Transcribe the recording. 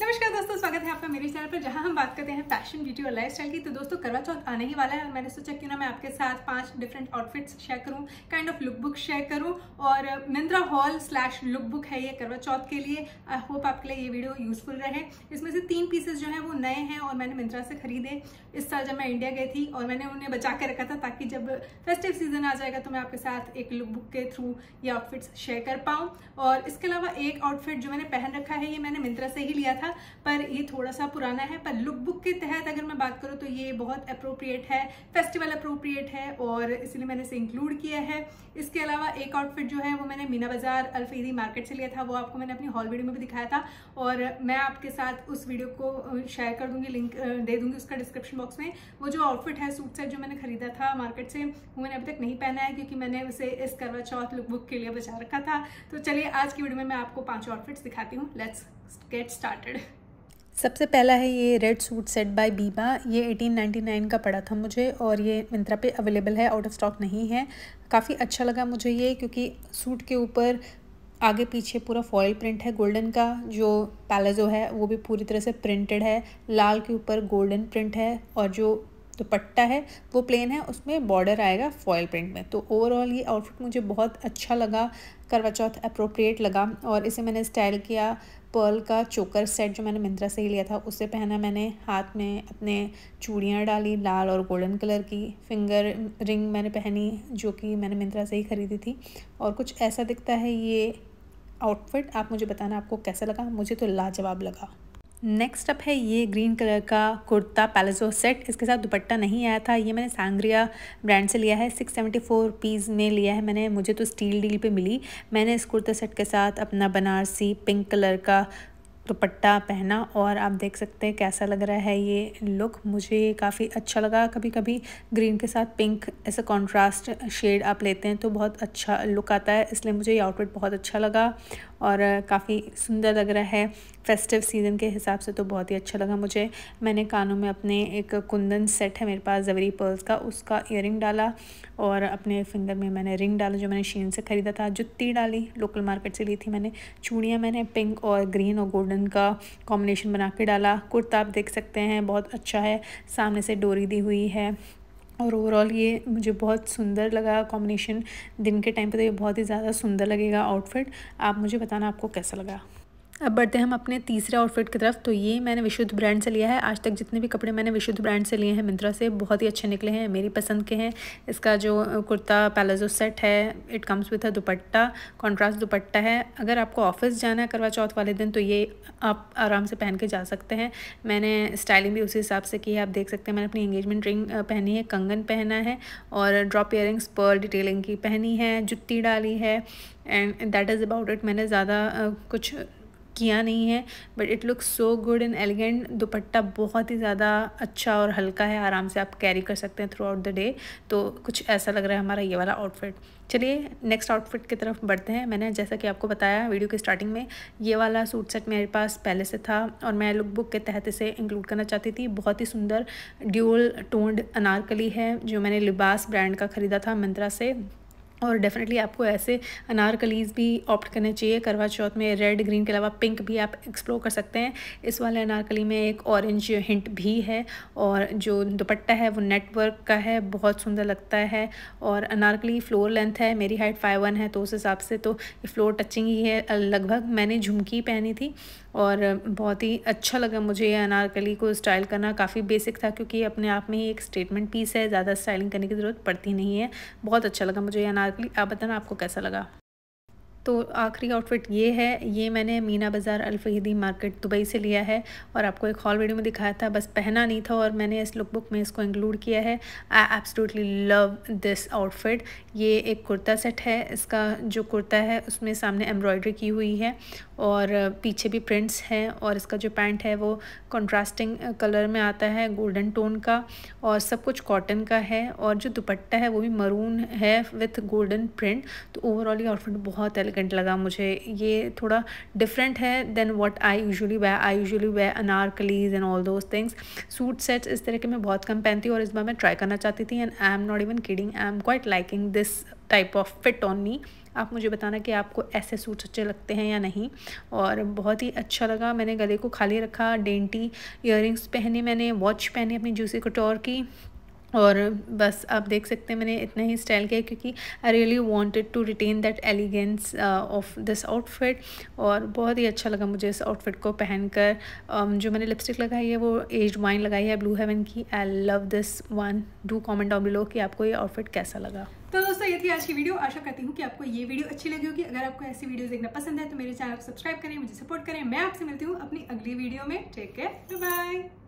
नमस्कार दोस्तों स्वागत है आपका मेरे चैनल पर जहां हम बात करते हैं फैशन ब्यूटी और लाइफस्टाइल की तो दोस्तों करवा चौथ आने ही वाला है और मैंने सोचा क्यों ना मैं आपके साथ पांच डिफरेंट आउटफिट्स शेयर करूं kind of look book share करूं और Myntra haul slash look book है ये करवा चौथ के लिए आई होप आपके लिए ये वीडियो यूजफुल रहे इसमें से तीन पीसेज जो है वो नए हैं और मैंने मिंत्रा से खरीदे इस साल जब मैं इंडिया गई थी और मैंने उन्हें बचा के रखा था ताकि जब फेस्टिव सीजन आ जाएगा तो मैं आपके साथ एक लुक बुक के थ्रू ये आउटफिट्स शेयर कर पाऊँ और इसके अलावा एक आउटफिट जो मैंने पहन रखा है ये मैंने मिंत्रा से ही लिया था था पर ये थोड़ा सा पुराना है पर लुक बुक के तहत अगर मैं बात करूँ तो ये बहुत अप्रोप्रिएट है फेस्टिवल अप्रोप्रिएट है और इसलिए मैंने इसे इंक्लूड किया है इसके अलावा एक आउटफिट जो है वो मैंने मीना बाजार अल्फेदी मार्केट से लिया था वो आपको मैंने अपनी हॉल वीडियो में भी दिखाया था और मैं आपके साथ उस वीडियो को शेयर कर दूंगी लिंक दे दूंगी उसका डिस्क्रिप्शन बॉक्स में वो जो आउटफिट है सूट सेट जो मैंने खरीदा था मार्केट से वो मैंने अभी तक नहीं पहना है क्योंकि मैंने उसे इस करवा चौथ लुक बुक के लिए बचा रखा था तो चलिए आज की वीडियो में मैं आपको पांच आउटफिट्स दिखाती हूँ लेट्स गेट स्टार्टेड सबसे पहला है ये रेड सूट सेट बाय बीमा ये 1899 का पड़ा था मुझे और ये मिंत्रा पे अवेलेबल है आउट ऑफ स्टॉक नहीं है काफ़ी अच्छा लगा मुझे ये क्योंकि सूट के ऊपर आगे पीछे पूरा फॉयल प्रिंट है गोल्डन का जो पैलेजो है वो भी पूरी तरह से प्रिंटेड है लाल के ऊपर गोल्डन प्रिंट है और जो जो पट्टा है वो प्लेन है उसमें बॉर्डर आएगा फॉयल प्रिंट में तो ओवरऑल ये आउटफिट मुझे बहुत अच्छा लगा करवा चौथ अप्रोप्रिएट लगा और इसे मैंने स्टाइल किया पर्ल का चोकर सेट जो मैंने मिंत्रा से ही लिया था उसे पहना मैंने हाथ में अपने चूड़ियाँ डाली लाल और गोल्डन कलर की फिंगर रिंग मैंने पहनी जो कि मैंने मिंत्रा से ही ख़रीदी थी और कुछ ऐसा दिखता है ये आउटफिट आप मुझे बताना आपको कैसा लगा मुझे तो लाजवाब लगा नेक्स्ट अप है ये ग्रीन कलर का कुर्ता पैलेजो सेट इसके साथ दुपट्टा नहीं आया था ये मैंने सांग्रिया ब्रांड से लिया है सिक्स सेवेंटी फोर रुपीज़ में लिया है मैंने मुझे तो स्टील डील पे मिली मैंने इस कुर्ता सेट के साथ अपना बनारसी पिंक कलर का दुपट्टा पहना और आप देख सकते हैं कैसा लग रहा है ये लुक मुझे काफ़ी अच्छा लगा कभी कभी ग्रीन के साथ पिंक ऐसा कॉन्ट्रास्ट शेड आप लेते हैं तो बहुत अच्छा लुक आता है इसलिए मुझे ये आउटफिट बहुत अच्छा लगा और काफ़ी सुंदर लग रहा है फेस्टिव सीज़न के हिसाब से तो बहुत ही अच्छा लगा मुझे मैंने कानों में अपने एक कुंदन सेट है मेरे पास जवरी पर्ल्स का उसका इयर डाला और अपने फिंगर में मैंने रिंग डाला जो मैंने शीन से ख़रीदा था जुत्ती डाली लोकल मार्केट से ली थी मैंने चूड़ियाँ मैंने पिंक और ग्रीन और गोल्डन का कॉम्बिनेशन बना के डाला कुर्ता आप देख सकते हैं बहुत अच्छा है सामने से डोरी दी हुई है और ओवरऑल ये मुझे बहुत सुंदर लगा कॉम्बिनेशन दिन के टाइम पे तो ये बहुत ही ज़्यादा सुंदर लगेगा आउटफिट आप मुझे बताना आपको कैसा लगा अब बढ़ते हैं हम अपने तीसरे आउटफिट की तरफ तो ये मैंने विशुद्ध ब्रांड से लिया है आज तक जितने भी कपड़े मैंने विशुद्ध ब्रांड से लिए हैं मिंत्रा से बहुत ही अच्छे निकले हैं मेरी पसंद के हैं इसका जो कुर्ता पैलाजो सेट है it comes with a dupatta contrast dupatta है अगर आपको ऑफिस जाना है करवा चौथ वाले दिन तो ये आप आराम से पहन के जा सकते हैं मैंने स्टाइलिंग भी उसी हिसाब से की है आप देख सकते हैं मैंने अपनी एंगेजमेंट रिंग पहनी है कंगन पहना है और ड्रॉप ईयरिंग्स पर डिटेलिंग की पहनी है जुत्ती डाली है and that is about it मैंने ज़्यादा कुछ किया नहीं है but it looks so good and elegant dupatta बहुत ही ज़्यादा अच्छा और हल्का है आराम से आप कैरी कर सकते हैं थ्रू आउट द डे तो कुछ ऐसा लग रहा है हमारा ये वाला आउटफिट चलिए नेक्स्ट आउटफिट की तरफ बढ़ते हैं मैंने जैसा कि आपको बताया वीडियो की स्टार्टिंग में ये वाला सूट सेट मेरे पास पहले से था और मैं लुक बुक के तहत इसे इंक्लूड करना चाहती थी बहुत ही सुंदर ड्यूल टोन्ड अनारकली है जो मैंने लिबास ब्रांड का ख़रीदा था मंत्रा से और डेफिनेटली आपको ऐसे अनारकलीज भी ऑप्ट करने चाहिए करवा चौथ में रेड ग्रीन के अलावा पिंक भी आप एक्सप्लोर कर सकते हैं इस वाले अनारकली में एक ऑरेंज हिंट भी है और जो दुपट्टा है वो नेटवर्क का है बहुत सुंदर लगता है और अनारकली फ्लोर लेंथ है मेरी हाइट फाइव वन है तो उस हिसाब से तो फ्लोर टचिंग ही है लगभग मैंने झुमकी पहनी थी और बहुत ही अच्छा लगा मुझे ये अनारकली को स्टाइल करना काफ़ी बेसिक था क्योंकि अपने आप में ही एक स्टेटमेंट पीस है ज़्यादा स्टाइलिंग करने की ज़रूरत पड़ती नहीं है बहुत अच्छा लगा मुझे ये अनारकली आप बताना आपको कैसा लगा तो आखिरी आउटफिट ये है ये मैंने मीना बाज़ार अलफहीदी मार्केट दुबई से लिया है और आपको एक हॉल वीडियो में दिखाया था बस पहना नहीं था और मैंने इस लुक बुक में इसको इंक्लूड किया है I absolutely love this outfit ये एक कुर्ता सेट है इसका जो कुर्ता है उसमें सामने एम्ब्रॉयडरी की हुई है और पीछे भी प्रिंट्स हैं और इसका जो पैंट है वो कंट्रास्टिंग कलर में आता है गोल्डन टोन का और सब कुछ कॉटन का है और जो दुपट्टा है वो भी मरून है विथ गोल्डन प्रिंट तो ओवरऑल ये आउटफिट बहुत एलिगेंट लगा मुझे ये थोड़ा डिफरेंट है then what I usually wear I usually wear anarkalis and all those things suit sets इस तरह के मैं बहुत कम पहनती हूँ और इस बार मैं ट्राई करना चाहती थी and I am not even kidding I am quite liking this type of fit on me आप मुझे बताना कि आपको ऐसे सूट्स अच्छे लगते हैं या नहीं और बहुत ही अच्छा लगा मैंने गले को खाली रखा डेंटी इयर पहने मैंने वॉच पहनी अपनी जूसी कटोर की और बस आप देख सकते हैं मैंने इतना ही स्टाइल किया क्योंकि I really wanted to retain that elegance of this outfit और बहुत ही अच्छा लगा मुझे इस आउटफिट को पहनकर um, जो मैंने लिपस्टिक लगाई है वो एज वाइन लगाई है ब्लू हेवन की I love this one do comment on below कि आपको ये आउटफिट कैसा लगा तो दोस्तों ये थी आज की वीडियो आशा करती हूँ कि आपको ये वीडियो अच्छी लगी होगी अगर आपको ऐसी वीडियो देखना पसंद है तो मेरे चैनल को सब्सक्राइब करें मुझे सपोर्ट करें मैं आपसे मिलती हूँ अपनी अगली वीडियो में टेक केयर बाय